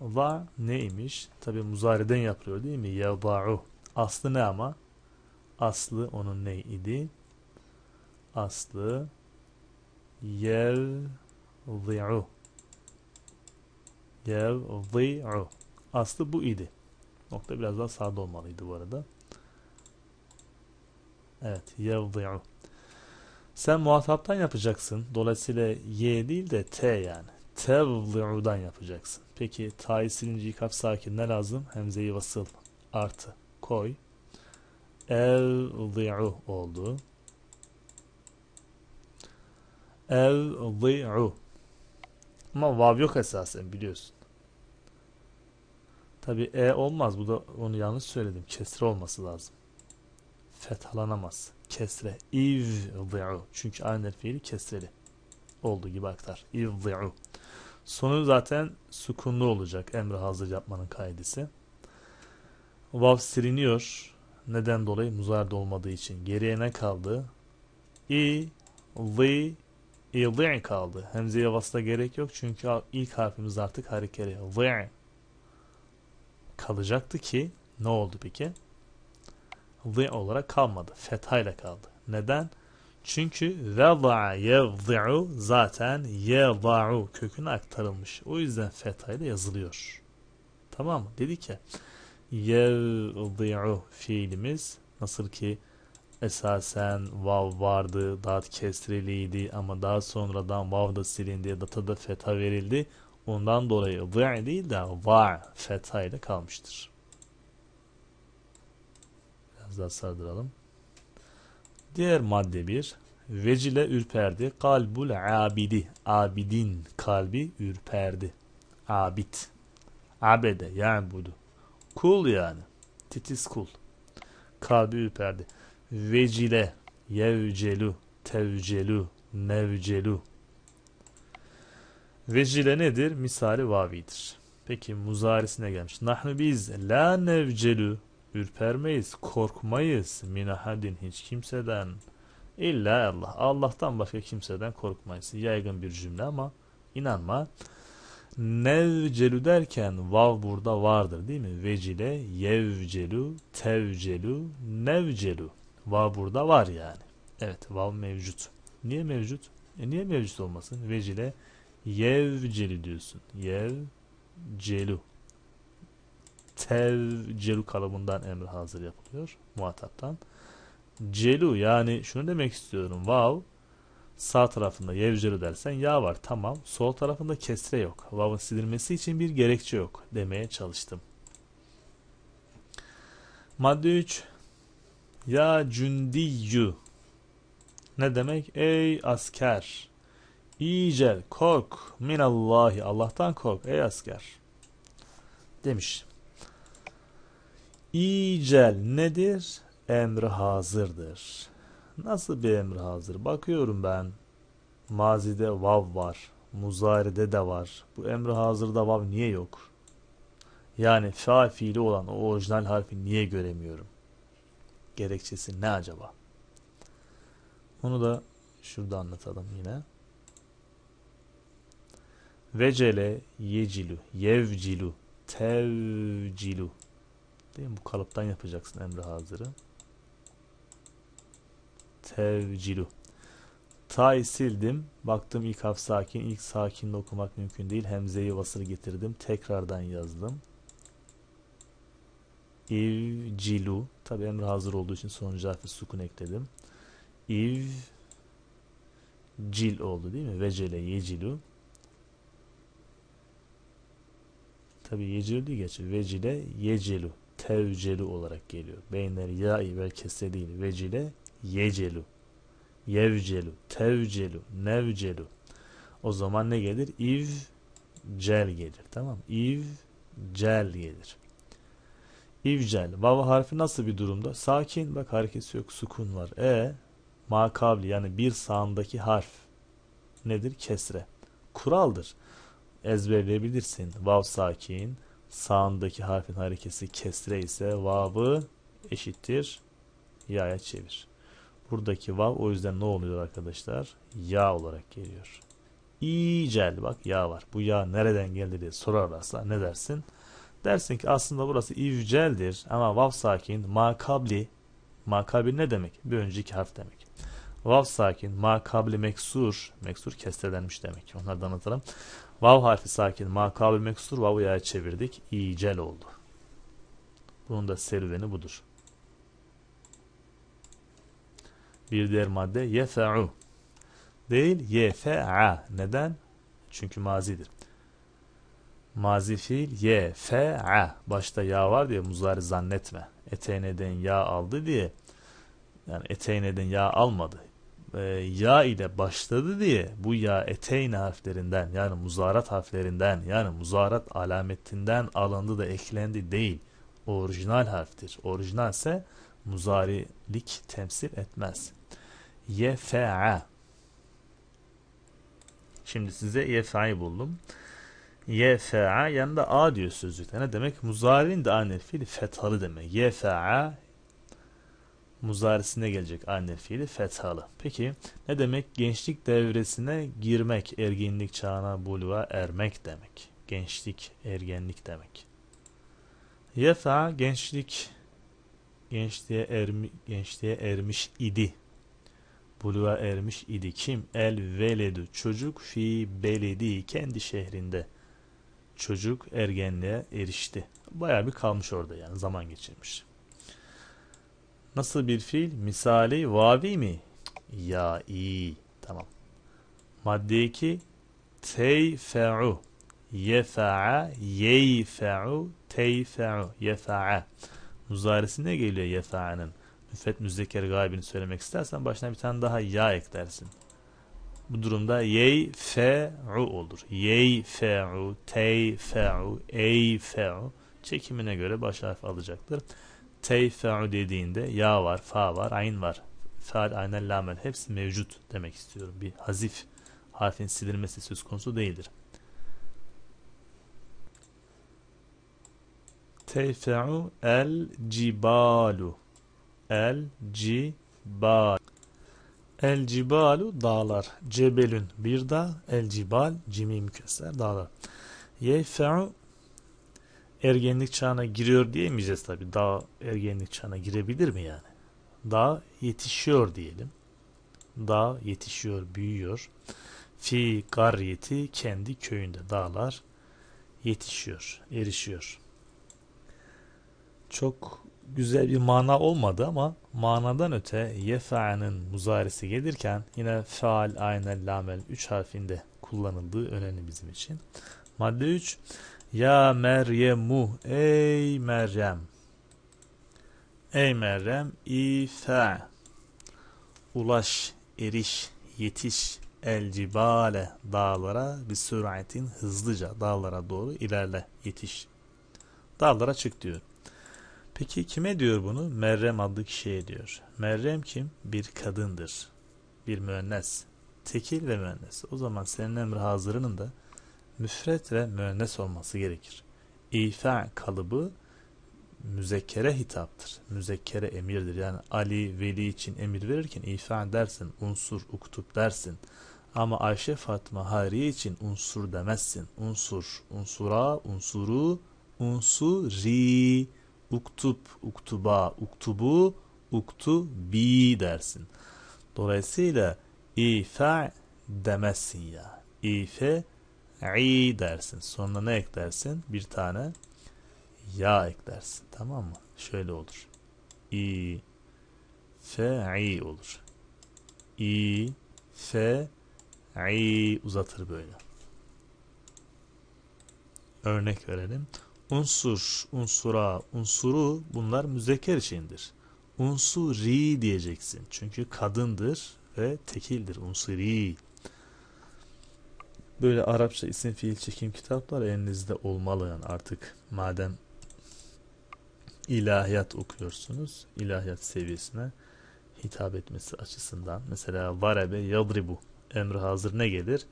Va neymiş? Tabi muzariden yapıyor değil mi? Yada'u. Aslı ne ama? Aslı onun ne idi? Aslı yevzi'u. Yevzi'u. Aslı bu idi. Nokta biraz daha sağda olmalıydı bu arada. Evet. Yevzi'u. Sen muhataptan yapacaksın. Dolayısıyla Y değil de T yani. Tevzi'u'dan yapacaksın. Peki ta'yı silince ikaf sakin ne lazım? Hemzeyi vasıl artı koy. Evdi'u oldu. Evdi'u. Ama vav yok esasen biliyorsun. Tabi e olmaz. Bu da onu yanlış söyledim. Kesre olması lazım. Fethalanamaz. Kesre. İvdi'u. Çünkü aynı fiili kesreli. Olduğu gibi aktar. İvdi'u. Sonu zaten sukunlu olacak emre hazır yapmanın kaidesi. Vav siliniyor. Neden dolayı? Muzarda olmadığı için. Geriye ne kaldı? İ, li, İli kaldı. Hemzeye vasıta gerek yok çünkü ilk harfimiz artık harekeli. Li kalacaktı ki ne oldu peki? Li olarak kalmadı. Fethayla kaldı. Neden? Çünkü veda'a yevzi'u zaten yevza'u köküne aktarılmış. O yüzden fetayla yazılıyor. Tamam mı? Dedi ki yevzi'u fiilimiz nasıl ki esasen vav vardı, dat kesriliydi ama daha sonradan vav da silindi, data da feta verildi. Ondan dolayı zi değil de var feta ile kalmıştır. Biraz daha sardıralım. Diğer madde bir. Vecile ürperdi. Kalbul abidi. Abidin kalbi ürperdi. Abid. Abede yani budu. Kul yani. Titiz kul. Kalbi ürperdi. Vecile. Yevcelu. Tevcelu. Nevcelu. Vecile nedir? Misali vavidir. Peki muzarisine gelmiş. Nahnu biz la nevcelu ürpermeyiz, korkmayız minahadin hiç kimseden. İlla Allah. Allah'tan başka kimseden korkmayız. Yaygın bir cümle ama inanma. Nevcelu derken vav burada vardır değil mi? Vecile, yevcelu, tevcelu, nevcelu. Vav burada var yani. Evet vav mevcut. Niye mevcut? E niye mevcut olmasın? Vecile, yevceli diyorsun. Yevcelu tel celu kalıbından emir hazır yapılıyor muhataptan. Celu yani şunu demek istiyorum. Vav sağ tarafında yevcelu dersen ya var tamam. Sol tarafında kesre yok. Vav'ın sildirmesi için bir gerekçe yok demeye çalıştım. Madde 3 Ya cündiyu. Ne demek? Ey asker İcel kork minallahi Allah'tan kork ey asker demiş. İcel nedir? Emri hazırdır. Nasıl bir emri hazır? Bakıyorum ben. Mazide vav var. Muzaride de var. Bu emri hazırda vav niye yok? Yani fa fiili olan o orijinal harfi niye göremiyorum? Gerekçesi ne acaba? Bunu da şurada anlatalım yine. Vecele yecilu, yevcilu, tevcilu Değil mi? Bu kalıptan yapacaksın emri hazırı. Tevcilu. Tay sildim. Baktım ilk harf sakin. İlk sakinle okumak mümkün değil. Hemzeyi vasır getirdim. Tekrardan yazdım. İvcilu. Tabi emri hazır olduğu için sonuncu harfi sukun ekledim. İv cil oldu değil mi? Vecele yecilu. Tabi yecilu değil geçiyor. Vecile yecelu tevcelu olarak geliyor. ya ya'i vel kesedil vecile yecelu. Yevcelu, tevcelu, nevcelu. O zaman ne gelir? İv cel gelir. Tamam. İv cel gelir. İvcel. Vav harfi nasıl bir durumda? Sakin. Bak hareketi yok. Sukun var. E makabli yani bir sağındaki harf nedir? Kesre. Kuraldır. Ezberleyebilirsin. Vav sakin sağındaki harfin harekesi kesre ise vav'ı eşittir ya'ya çevir. Buradaki vav o yüzden ne oluyor arkadaşlar? Ya olarak geliyor. İcel bak ya var. Bu ya nereden geldi diye sorarlarsa ne dersin? Dersin ki aslında burası ivceldir ama vav sakin makabli makabli ne demek? Bir önceki harf demek. Vav sakin makabli meksur meksur kestelenmiş demek. Onlardan anlatalım. Vav harfi sakin. Makabül meksur vavu yaya çevirdik. İcel oldu. Bunun da serüveni budur. Bir diğer madde yefe'u. Değil yefe'a. Neden? Çünkü mazidir. Mazi fiil yefe'a. Başta ya var diye muzari zannetme. Eteğine den ya aldı diye yani eteğine den ya almadı e, ya ile başladı diye bu ya eteyn harflerinden yani muzarat harflerinden yani muzarat alametinden alındı da eklendi değil. Orijinal harftir. Orijinal ise muzarilik temsil etmez. Yefe'a Şimdi size yefe'yi buldum. Yefe'a yanında a diyor sözlükte. Ne demek? Muzarin de anil fiil fethalı demek. Yefe'a muzarisine gelecek aynel fiili fethalı. Peki ne demek? Gençlik devresine girmek, erginlik çağına buluğa ermek demek. Gençlik, ergenlik demek. Yefa gençlik gençliğe ermi, gençliğe ermiş idi. Buluğa ermiş idi. Kim? El veledü. Çocuk fi beledi. Kendi şehrinde. Çocuk ergenliğe erişti. Bayağı bir kalmış orada yani. Zaman geçirmiş. Nasıl bir fiil? Misali vavi mi? Ya i. Tamam. Madde 2 teyfe'u yefa'a yeyfe'u teyfe'u yefa'a Muzaresi ne geliyor yefa'nın? Müfet müzdeker gaybini söylemek istersen başına bir tane daha ya eklersin. Bu durumda yeyfe'u olur. Yeyfe'u teyfe'u eyfe'u çekimine göre baş harf alacaktır teyfe'u dediğinde ya var, fa var, ayn var. fal aynel, lamel hepsi mevcut demek istiyorum. Bir hazif harfin silinmesi söz konusu değildir. Teyfe'u el cibalu el cibal, El cibalu dağlar. Cebelün bir dağ. El cibal cimi mükeser dağlar. Yefe'u ergenlik çağına giriyor diyemeyeceğiz tabi. Daha ergenlik çağına girebilir mi yani? Daha yetişiyor diyelim. Daha yetişiyor, büyüyor. Fi garyeti kendi köyünde dağlar yetişiyor, erişiyor. Çok güzel bir mana olmadı ama manadan öte yefa'nın muzaresi gelirken yine faal, aynel, lamel 3 harfinde kullanıldığı önemli bizim için. Madde 3 ya Meryemu ey Meryem. Ey Meryem İsa. Ulaş, eriş, yetiş el cibale dağlara bir süratin hızlıca dağlara doğru ilerle yetiş. Dağlara çık diyor. Peki kime diyor bunu? Meryem adlı kişiye diyor. Meryem kim? Bir kadındır. Bir müennes. Tekil ve müennes. O zaman senin emri hazırının da müfret ve müennes olması gerekir. İfa kalıbı müzekkere hitaptır. Müzekkere emirdir. Yani Ali, Veli için emir verirken ifa dersin, unsur, uktup dersin. Ama Ayşe, Fatma, Hariye için unsur demezsin. Unsur, unsura, unsuru, unsuri, uktup, uktuba, uktubu, uktubi dersin. Dolayısıyla ifa demezsin ya. İfe i dersin. Sonuna ne eklersin? Bir tane ya eklersin. Tamam mı? Şöyle olur. i f i olur. i f i uzatır böyle. Örnek verelim. Unsur, unsura, unsuru bunlar müzekker şeyindir. Unsuri diyeceksin. Çünkü kadındır ve tekildir. Unsuri. Unsuri Böyle Arapça isim fiil çekim kitaplar elinizde olmalı yani artık madem ilahiyat okuyorsunuz ilahiyat seviyesine hitap etmesi açısından mesela varabe yadribu emri hazır ne gelir?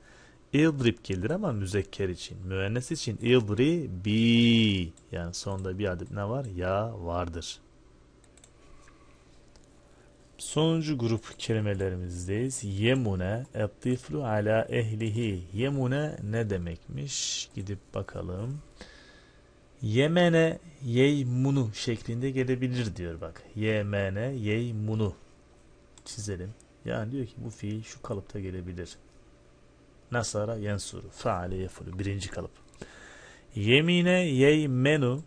İdrib gelir ama müzekker için. Müennes için idri bi yani sonda bir adet ne var? Ya vardır. Sonuncu grup kelimelerimizdeyiz. Yemune ettiflu ala ehlihi. Yemune ne demekmiş? Gidip bakalım. Yemene yeymunu şeklinde gelebilir diyor bak. Yemene yeymunu. Çizelim. Yani diyor ki bu fiil şu kalıpta gelebilir. Nasara yensuru. Faale yefulu. Birinci kalıp. Yemine yeymenu.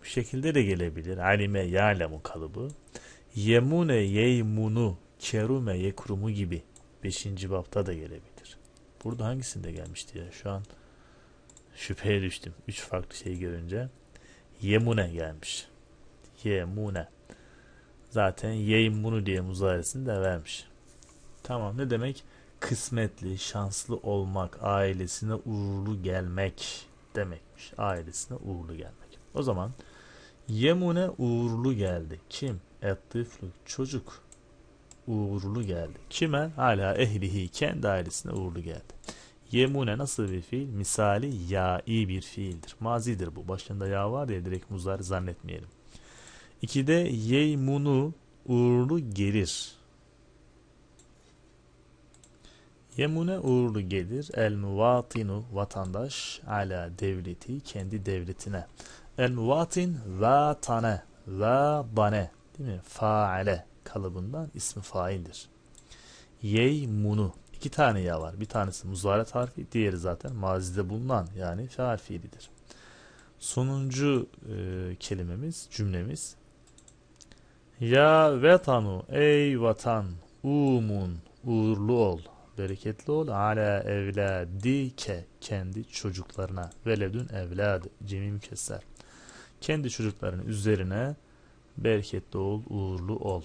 Bu şekilde de gelebilir. Alime ya'lemu kalıbı. Yemune yeymunu kerume yekrumu gibi 5. bapta da gelebilir. Burada hangisinde gelmişti ya? Şu an şüpheye düştüm. Üç farklı şey görünce. Yemune gelmiş. Yemune. Zaten yeymunu diye muzaresini de vermiş. Tamam ne demek? Kısmetli, şanslı olmak, ailesine uğurlu gelmek demekmiş. Ailesine uğurlu gelmek. O zaman Yemune uğurlu geldi. Kim? Ettiflu çocuk uğurlu geldi. Kime? Hala ehlihi kendi ailesine uğurlu geldi. Yemune nasıl bir fiil? Misali iyi bir fiildir. Mazidir bu. Başında ya var ya direkt muzar zannetmeyelim. İki de yeymunu uğurlu gelir. Yemune uğurlu gelir. El muvatinu vatandaş ala devleti kendi devletine. El muvatin vatane vadane Değil mi? Faale kalıbından ismi faildir. Yeymunu. İki tane ya var. Bir tanesi muzaret harfi, diğeri zaten mazide bulunan yani feal fiilidir. Sonuncu e, kelimemiz, cümlemiz Ya vetanu, ey vatan, umun, uğurlu ol, bereketli ol, ala ke kendi çocuklarına, veledün evladı, cemim keser. Kendi çocuklarının üzerine Bereketli ol, uğurlu ol.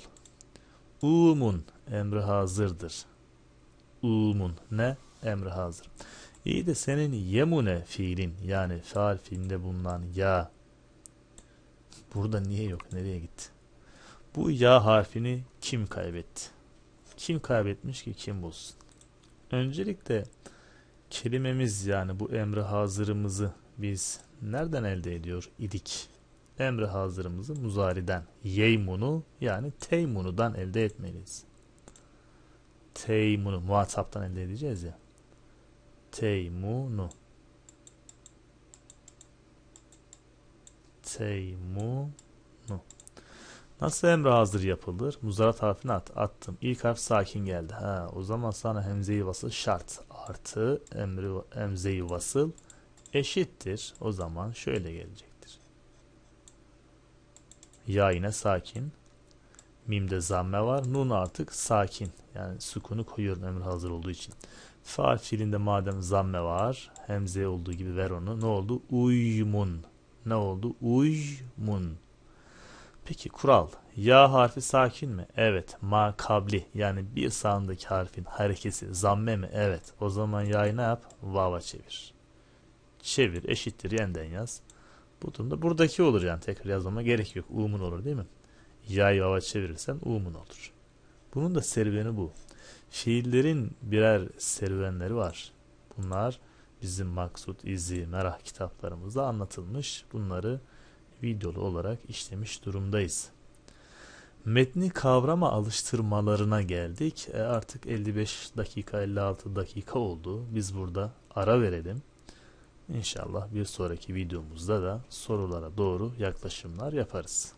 Umun emri hazırdır. Umun ne? Emri hazır. İyi de senin yemune fiilin yani faal fiilinde bulunan ya burada niye yok? Nereye gitti? Bu ya harfini kim kaybetti? Kim kaybetmiş ki kim bulsun? Öncelikle kelimemiz yani bu emri hazırımızı biz nereden elde ediyor idik? emre hazırımızı muzariden yeymunu yani teymunudan elde etmeliyiz. Teymunu muhataptan elde edeceğiz ya. Teymunu. Teymunu. Nasıl emre hazır yapılır? Muzarat harfini at, attım. İlk harf sakin geldi. Ha, o zaman sana hemzeyi vasıl şart artı emri emzeyi vasıl eşittir. O zaman şöyle gelecek. Ya yine sakin. Mim'de zamme var. Nun artık sakin. Yani sukunu koyuyorum emir hazır olduğu için. Faal fiilinde madem zamme var. Hemze olduğu gibi ver onu. Ne oldu? Uymun. Ne oldu? Uymun. Peki kural. Ya harfi sakin mi? Evet. Ma kabli. Yani bir sağındaki harfin harekesi zamme mi? Evet. O zaman ya'yı ne yap? Vava çevir. Çevir. Eşittir. Yeniden yaz. Bu durumda buradaki olur yani tekrar yazmama gerek yok. Umun olur değil mi? Yay vava çevirirsen umun olur. Bunun da serüveni bu. Fiillerin birer serüvenleri var. Bunlar bizim maksut, izi, merah kitaplarımızda anlatılmış. Bunları videolu olarak işlemiş durumdayız. Metni kavrama alıştırmalarına geldik. E artık 55 dakika 56 dakika oldu. Biz burada ara verelim. İnşallah bir sonraki videomuzda da sorulara doğru yaklaşımlar yaparız.